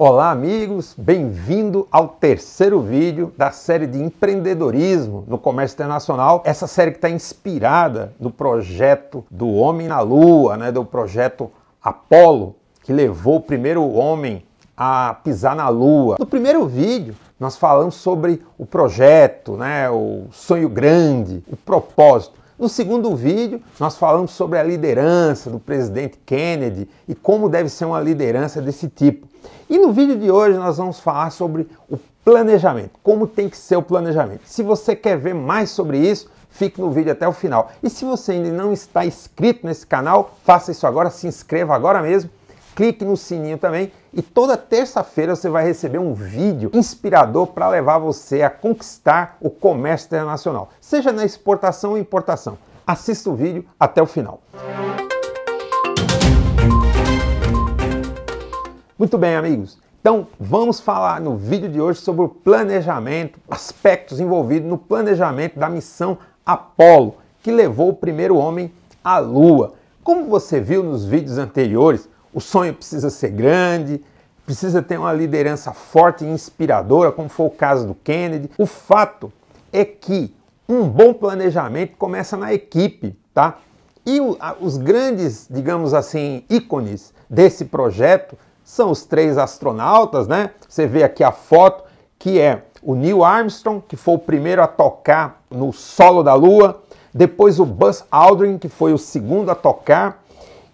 Olá, amigos! Bem-vindo ao terceiro vídeo da série de empreendedorismo no comércio internacional. Essa série que está inspirada no projeto do Homem na Lua, né, do projeto Apolo, que levou o primeiro homem a pisar na Lua. No primeiro vídeo, nós falamos sobre o projeto, né, o sonho grande, o propósito. No segundo vídeo, nós falamos sobre a liderança do presidente Kennedy e como deve ser uma liderança desse tipo. E no vídeo de hoje, nós vamos falar sobre o planejamento, como tem que ser o planejamento. Se você quer ver mais sobre isso, fique no vídeo até o final. E se você ainda não está inscrito nesse canal, faça isso agora, se inscreva agora mesmo clique no sininho também e toda terça-feira você vai receber um vídeo inspirador para levar você a conquistar o comércio internacional, seja na exportação ou importação. Assista o vídeo até o final. Muito bem, amigos. Então, vamos falar no vídeo de hoje sobre o planejamento, aspectos envolvidos no planejamento da missão Apolo, que levou o primeiro homem à Lua. Como você viu nos vídeos anteriores, o sonho precisa ser grande, precisa ter uma liderança forte e inspiradora, como foi o caso do Kennedy. O fato é que um bom planejamento começa na equipe, tá? E o, a, os grandes, digamos assim, ícones desse projeto são os três astronautas, né? Você vê aqui a foto que é o Neil Armstrong, que foi o primeiro a tocar no solo da Lua, depois o Buzz Aldrin, que foi o segundo a tocar,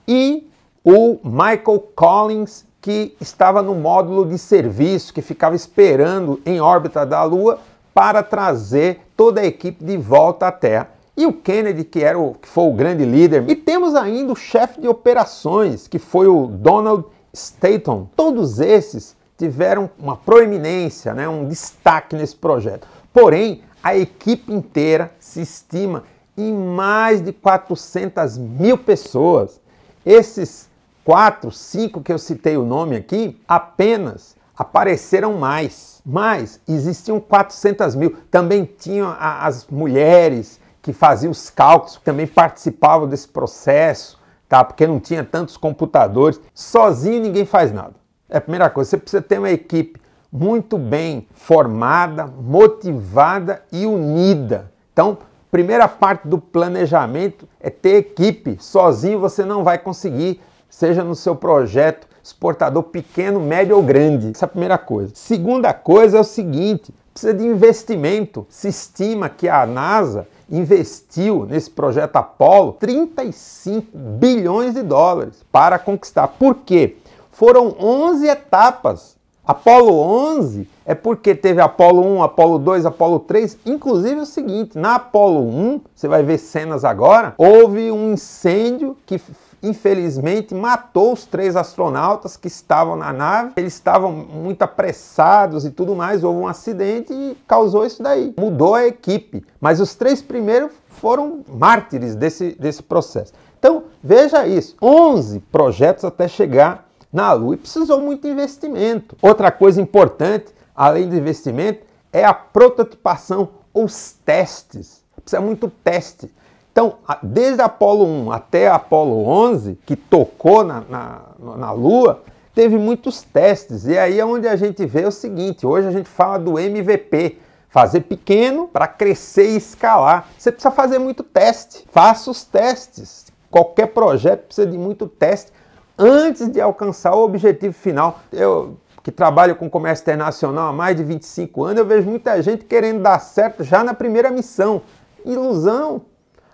e o Michael Collins, que estava no módulo de serviço, que ficava esperando em órbita da Lua para trazer toda a equipe de volta à Terra. E o Kennedy, que, era o, que foi o grande líder. E temos ainda o chefe de operações, que foi o Donald Staton. Todos esses tiveram uma proeminência, né, um destaque nesse projeto. Porém, a equipe inteira se estima em mais de 400 mil pessoas. Esses quatro, cinco que eu citei o nome aqui, apenas apareceram mais. Mas existiam 400 mil. Também tinham as mulheres que faziam os cálculos, que também participavam desse processo, tá? Porque não tinha tantos computadores. Sozinho ninguém faz nada. É a primeira coisa. Você precisa ter uma equipe muito bem formada, motivada e unida. Então, primeira parte do planejamento é ter equipe. Sozinho você não vai conseguir seja no seu projeto exportador pequeno, médio ou grande. Essa é a primeira coisa. Segunda coisa é o seguinte, precisa de investimento. Se estima que a NASA investiu nesse projeto Apollo 35 bilhões de dólares para conquistar. Por quê? Foram 11 etapas. Apolo 11 é porque teve Apolo 1, Apolo 2, Apolo 3, inclusive é o seguinte, na Apolo 1, você vai ver cenas agora, houve um incêndio que infelizmente matou os três astronautas que estavam na nave. Eles estavam muito apressados e tudo mais, houve um acidente e causou isso daí. Mudou a equipe, mas os três primeiros foram mártires desse, desse processo. Então, veja isso, 11 projetos até chegar na Lua e precisou muito investimento. Outra coisa importante, além do investimento, é a prototipação, os testes. Precisa muito teste. Então, desde Apolo 1 até Apolo 11, que tocou na, na, na Lua, teve muitos testes. E aí é onde a gente vê o seguinte: hoje a gente fala do MVP, fazer pequeno para crescer e escalar. Você precisa fazer muito teste. Faça os testes. Qualquer projeto precisa de muito teste antes de alcançar o objetivo final. Eu que trabalho com comércio internacional há mais de 25 anos, eu vejo muita gente querendo dar certo já na primeira missão. Ilusão,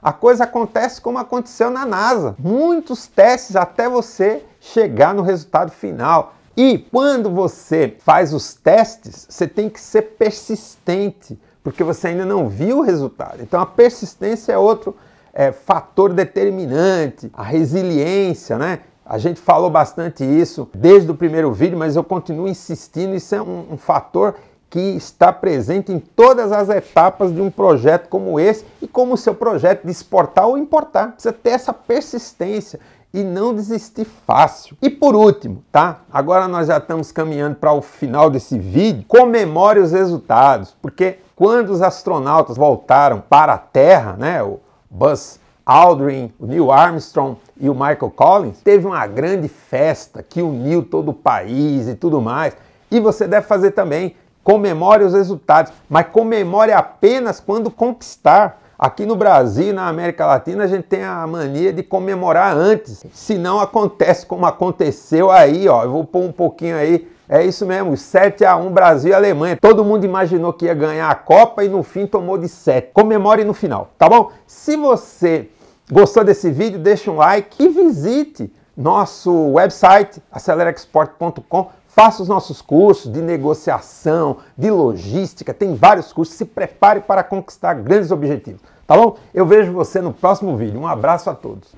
a coisa acontece como aconteceu na NASA. Muitos testes até você chegar no resultado final. E quando você faz os testes, você tem que ser persistente, porque você ainda não viu o resultado. Então a persistência é outro é, fator determinante, a resiliência, né? A gente falou bastante isso desde o primeiro vídeo, mas eu continuo insistindo, isso é um, um fator que está presente em todas as etapas de um projeto como esse e como o seu projeto de exportar ou importar. Precisa ter essa persistência e não desistir fácil. E por último, tá? Agora nós já estamos caminhando para o final desse vídeo. Comemore os resultados, porque quando os astronautas voltaram para a Terra, né, o Buzz Aldrin, o Neil Armstrong e o Michael Collins, teve uma grande festa que uniu todo o país e tudo mais. E você deve fazer também comemore os resultados, mas comemore apenas quando conquistar. Aqui no Brasil, na América Latina, a gente tem a mania de comemorar antes. Se não acontece como aconteceu aí, ó, eu vou pôr um pouquinho aí. É isso mesmo, 7 a 1 Brasil e Alemanha. Todo mundo imaginou que ia ganhar a Copa e no fim tomou de 7. Comemore no final, tá bom? Se você gostou desse vídeo, deixa um like e visite nosso website acelerexport.com Faça os nossos cursos de negociação, de logística, tem vários cursos. Se prepare para conquistar grandes objetivos, tá bom? Eu vejo você no próximo vídeo. Um abraço a todos.